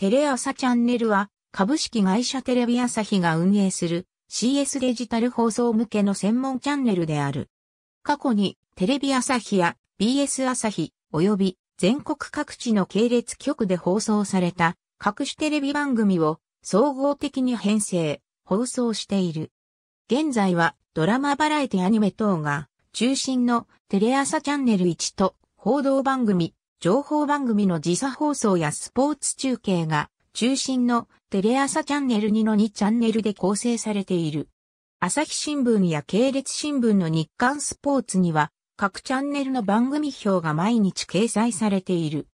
テレ朝チャンネルは、株式会社テレビ朝日が運営する CS デジタル放送向けの専門チャンネルである。過去に、テレビ朝日や BS 朝日、及び全国各地の系列局で放送された各種テレビ番組を総合的に編成、放送している。現在はドラマバラエティアニメ等が中心のテレ朝チャンネル1と報道番組情報番組の時差放送やスポーツ中継が中心のテレ朝チャンネル2の2チャンネルで構成されている。朝日新聞や系列新聞の日刊スポーツには各チャンネルの番組表が毎日掲載されている。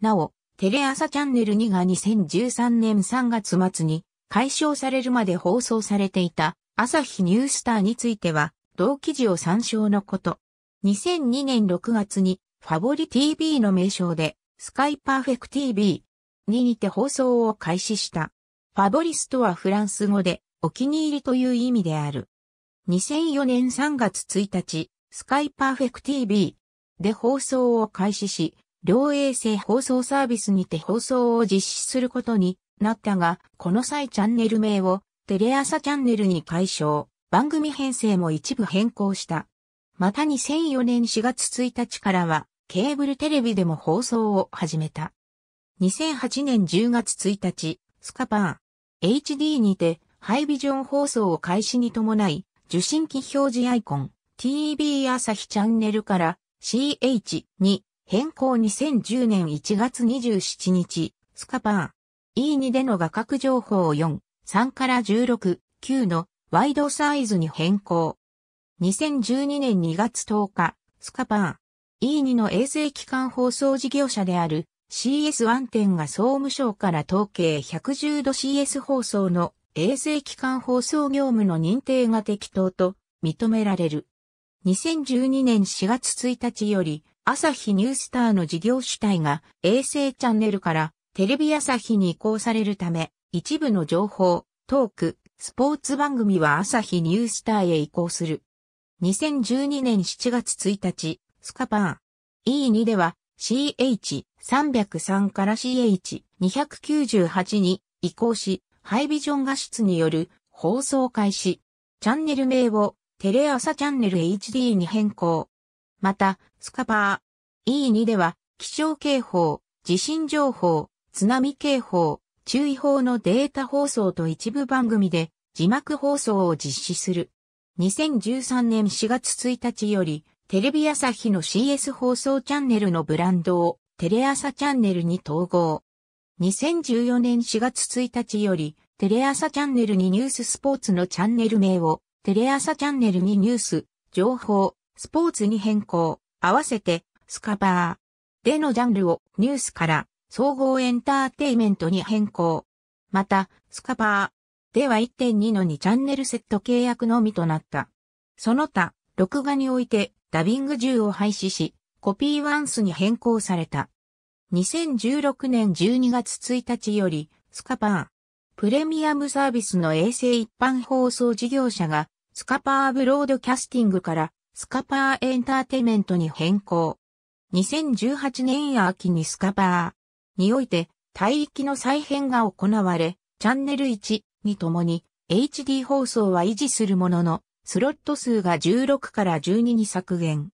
なお、テレ朝チャンネル2が2013年3月末に解消されるまで放送されていた朝日ニュースターについては同記事を参照のこと。2002年6月にファボリ TV の名称で、スカイパーフェク TV ににて放送を開始した。ファボリストはフランス語で、お気に入りという意味である。2004年3月1日、スカイパーフェク TV で放送を開始し、両衛星放送サービスにて放送を実施することになったが、この際チャンネル名をテレ朝チャンネルに解消、番組編成も一部変更した。また2004年4月1日からは、ケーブルテレビでも放送を始めた。2008年10月1日、スカパー、HD にて、ハイビジョン放送を開始に伴い、受信機表示アイコン、TV 朝日チャンネルから CH に変更2010年1月27日、スカパー、E2 での画角情報を4、3から16、9のワイドサイズに変更。2012年2月10日、スカパー、E2 の衛星機関放送事業者である CS1 点が総務省から統計110度 CS 放送の衛星機関放送業務の認定が適当と認められる。2012年4月1日より朝日ニュースターの事業主体が衛星チャンネルからテレビ朝日に移行されるため一部の情報、トーク、スポーツ番組は朝日ニュースターへ移行する。2012年7月1日、スカパン。E2 では CH303 から CH298 に移行し、ハイビジョン画質による放送開始。チャンネル名をテレ朝チャンネル HD に変更。また、スカパー E2 では気象警報、地震情報、津波警報、注意報のデータ放送と一部番組で字幕放送を実施する。2013年4月1日よりテレビ朝日の CS 放送チャンネルのブランドをテレ朝チャンネルに統合。2014年4月1日より、テレ朝チャンネルにニューススポーツのチャンネル名を、テレ朝チャンネルにニュース、情報、スポーツに変更、合わせて、スカバー。でのジャンルをニュースから総合エンターテイメントに変更。また、スカバー。では1.2の2チャンネルセット契約のみとなった。その他、録画においてダビング銃を廃止し、コピーワンスに変更された。2016年12月1日より、スカパー、プレミアムサービスの衛星一般放送事業者が、スカパーブロードキャスティングから、スカパーエンターテイメントに変更。2018年秋にスカパーにおいて、帯域の再編が行われ、チャンネル1にともに HD 放送は維持するものの、スロット数が16から12に削減。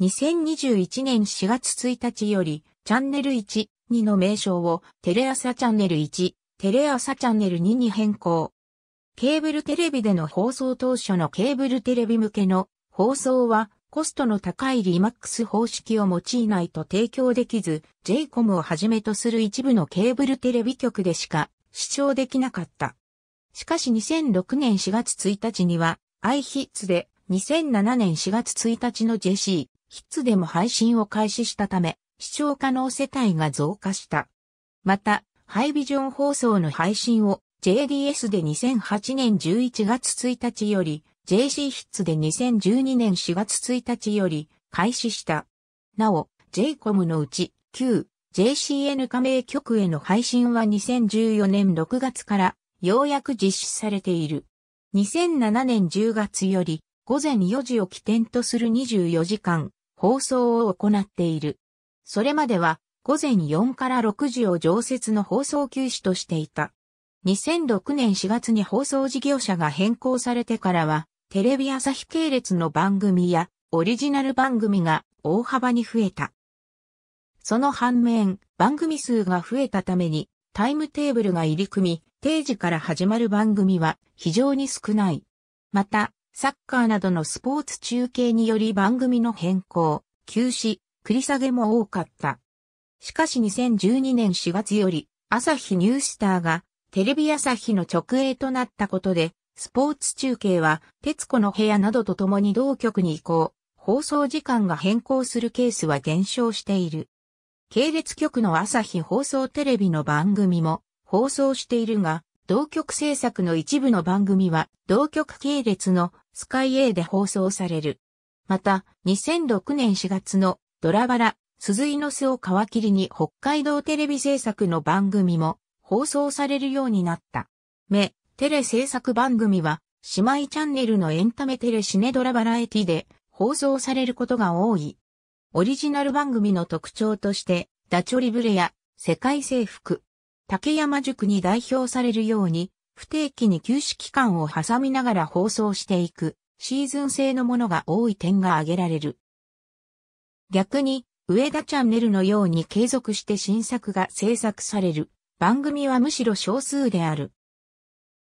2021年4月1日より、チャンネル1、2の名称をテレ朝チャンネル1、テレ朝チャンネル2に変更。ケーブルテレビでの放送当初のケーブルテレビ向けの放送はコストの高いリマックス方式を用いないと提供できず、JCOM をはじめとする一部のケーブルテレビ局でしか視聴できなかった。しかし2006年4月1日にはアイヒッツで2007年4月1日の JC ヒッツでも配信を開始したため、視聴可能世帯が増加した。また、ハイビジョン放送の配信を JDS で2008年11月1日より、JC ヒッツで2012年4月1日より開始した。なお、JCOM のうち旧 JCN 加盟局への配信は2014年6月からようやく実施されている。2007年10月より午前4時を起点とする24時間放送を行っている。それまでは午前4から6時を常設の放送休止としていた。2006年4月に放送事業者が変更されてからは、テレビ朝日系列の番組やオリジナル番組が大幅に増えた。その反面、番組数が増えたためにタイムテーブルが入り組み、定時から始まる番組は非常に少ない。また、サッカーなどのスポーツ中継により番組の変更、休止、繰り下げも多かった。しかし2012年4月より、朝日ニュースターがテレビ朝日の直営となったことで、スポーツ中継は、徹子の部屋などと共に同局に移行、放送時間が変更するケースは減少している。系列局の朝日放送テレビの番組も放送しているが、同局制作の一部の番組は同局系列のスカイ A で放送される。また、2006年4月のドラバラ、鈴井の巣を皮切りに北海道テレビ制作の番組も放送されるようになった。目、テレ制作番組は姉妹チャンネルのエンタメテレシネドラバラエティで放送されることが多い。オリジナル番組の特徴として、ダチョリブレや世界征服、竹山塾に代表されるように、不定期に休止期間を挟みながら放送していく、シーズン制のものが多い点が挙げられる。逆に、上田チャンネルのように継続して新作が制作される、番組はむしろ少数である。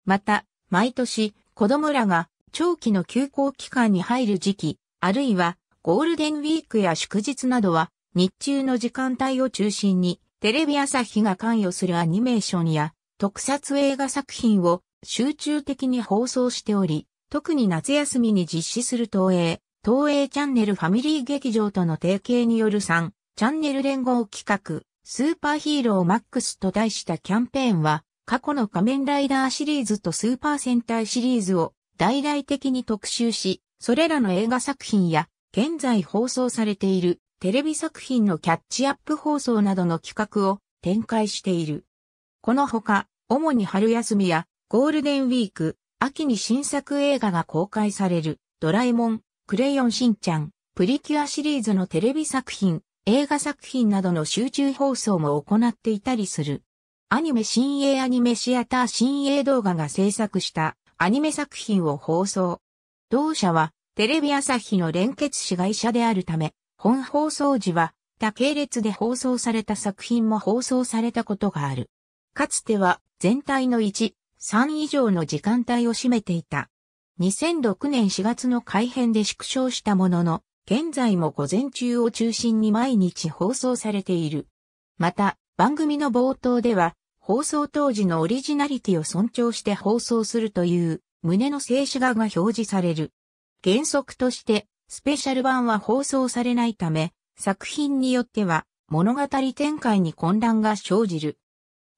また、毎年、子供らが長期の休校期間に入る時期、あるいはゴールデンウィークや祝日などは、日中の時間帯を中心に、テレビ朝日が関与するアニメーションや特撮映画作品を集中的に放送しており、特に夏休みに実施する東映、東映チャンネルファミリー劇場との提携による3、チャンネル連合企画、スーパーヒーローマックスと題したキャンペーンは、過去の仮面ライダーシリーズとスーパー戦隊シリーズを大々的に特集し、それらの映画作品や現在放送されているテレビ作品のキャッチアップ放送などの企画を展開している。このほか、主に春休みやゴールデンウィーク、秋に新作映画が公開される、ドラえもん、クレヨンしんちゃん、プリキュアシリーズのテレビ作品、映画作品などの集中放送も行っていたりする。アニメ新鋭アニメシアター新鋭動画が制作したアニメ作品を放送。同社はテレビ朝日の連結子会社であるため、本放送時は、他系列で放送された作品も放送されたことがある。かつては、全体の1、3以上の時間帯を占めていた。2006年4月の改編で縮小したものの、現在も午前中を中心に毎日放送されている。また、番組の冒頭では、放送当時のオリジナリティを尊重して放送するという、胸の静止画が表示される。原則として、スペシャル版は放送されないため、作品によっては物語展開に混乱が生じる。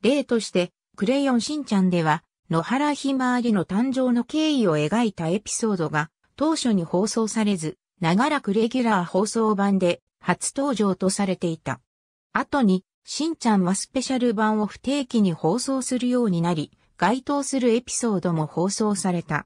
例として、クレヨンしんちゃんでは、野原ひまわりの誕生の経緯を描いたエピソードが当初に放送されず、長らくレギュラー放送版で初登場とされていた。後に、しんちゃんはスペシャル版を不定期に放送するようになり、該当するエピソードも放送された。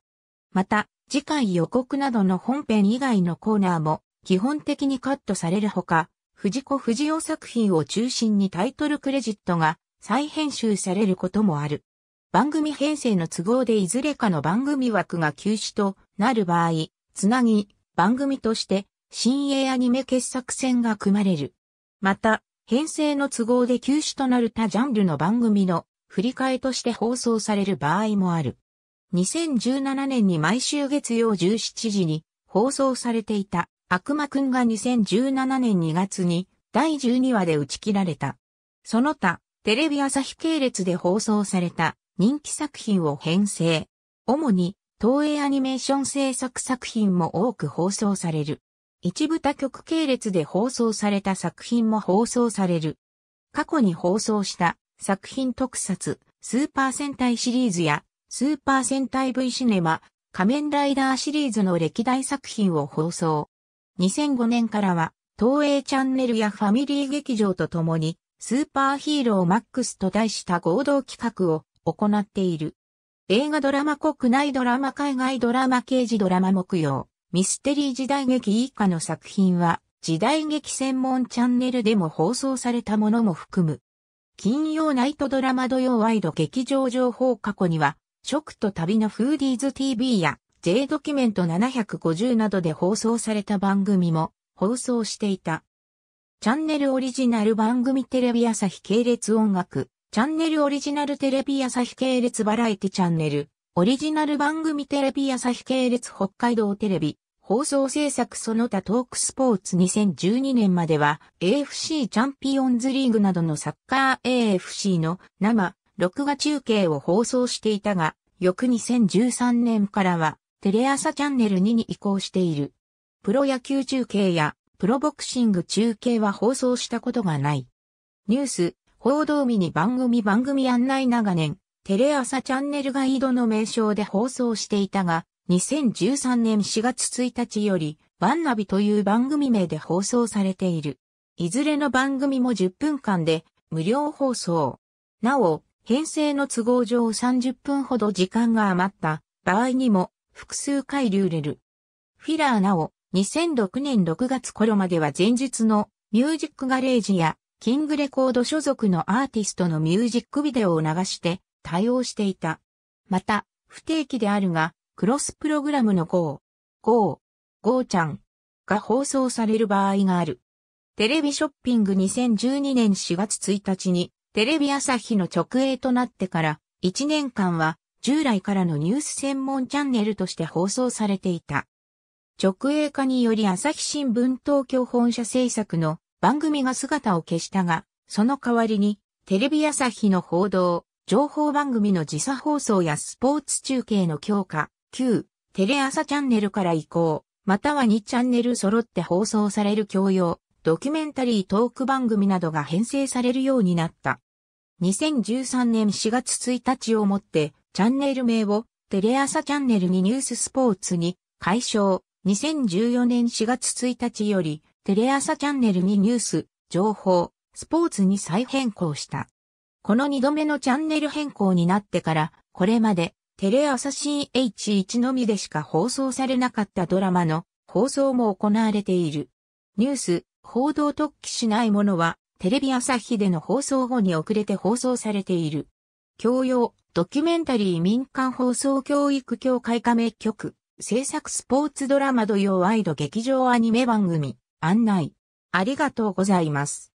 また、次回予告などの本編以外のコーナーも基本的にカットされるほか、藤子不二雄作品を中心にタイトルクレジットが再編集されることもある。番組編成の都合でいずれかの番組枠が休止となる場合、つなぎ、番組として新鋭アニメ傑作戦が組まれる。また、編成の都合で休止となる他ジャンルの番組の振り替えとして放送される場合もある。2017年に毎週月曜17時に放送されていた悪魔くんが2017年2月に第12話で打ち切られた。その他、テレビ朝日系列で放送された人気作品を編成。主に東映アニメーション制作作品も多く放送される。一部他局系列で放送された作品も放送される。過去に放送した作品特撮、スーパー戦隊シリーズやスーパー戦隊 V シネマ、仮面ライダーシリーズの歴代作品を放送。2005年からは、東映チャンネルやファミリー劇場とともに、スーパーヒーローマックスと題した合同企画を行っている。映画ドラマ国内ドラマ海外ドラマ刑事ドラマ木曜、ミステリー時代劇以下の作品は、時代劇専門チャンネルでも放送されたものも含む。金曜ナイトドラマ土曜ワイド劇場情報過去には、食と旅のフーディーズ TV や J ドキュメント750などで放送された番組も放送していた。チャンネルオリジナル番組テレビ朝日系列音楽、チャンネルオリジナルテレビ朝日系列バラエティチャンネル、オリジナル番組テレビ朝日系列北海道テレビ、放送制作その他トークスポーツ2012年までは AFC チャンピオンズリーグなどのサッカー AFC の生録画中継を放送していたが、翌2013年からは、テレ朝チャンネル2に移行している。プロ野球中継や、プロボクシング中継は放送したことがない。ニュース、報道日に番組番組案内長年、テレ朝チャンネルガイドの名称で放送していたが、2013年4月1日より、バンナビという番組名で放送されている。いずれの番組も10分間で無料放送。なお、編成の都合上30分ほど時間が余った場合にも複数回流れる。フィラーなお、2006年6月頃までは前日のミュージックガレージやキングレコード所属のアーティストのミュージックビデオを流して対応していた。また、不定期であるが、クロスプログラムの GO、GO、GO ちゃんが放送される場合がある。テレビショッピング2012年4月1日にテレビ朝日の直営となってから1年間は従来からのニュース専門チャンネルとして放送されていた。直営化により朝日新聞東京本社制作の番組が姿を消したが、その代わりにテレビ朝日の報道、情報番組の時差放送やスポーツ中継の強化、旧テレ朝チャンネルから移行、または2チャンネル揃って放送される教養、ドキュメンタリートーク番組などが編成されるようになった。2013年4月1日をもって、チャンネル名をテレ朝チャンネルにニューススポーツに解消。2014年4月1日より、テレ朝チャンネルにニュース、情報、スポーツに再変更した。この2度目のチャンネル変更になってから、これまでテレ朝 CH1 のみでしか放送されなかったドラマの放送も行われている。ニュース、報道特記しないものはテレビ朝日での放送後に遅れて放送されている。教養、ドキュメンタリー民間放送教育協会加盟局、制作スポーツドラマ土曜ワイド劇場アニメ番組、案内。ありがとうございます。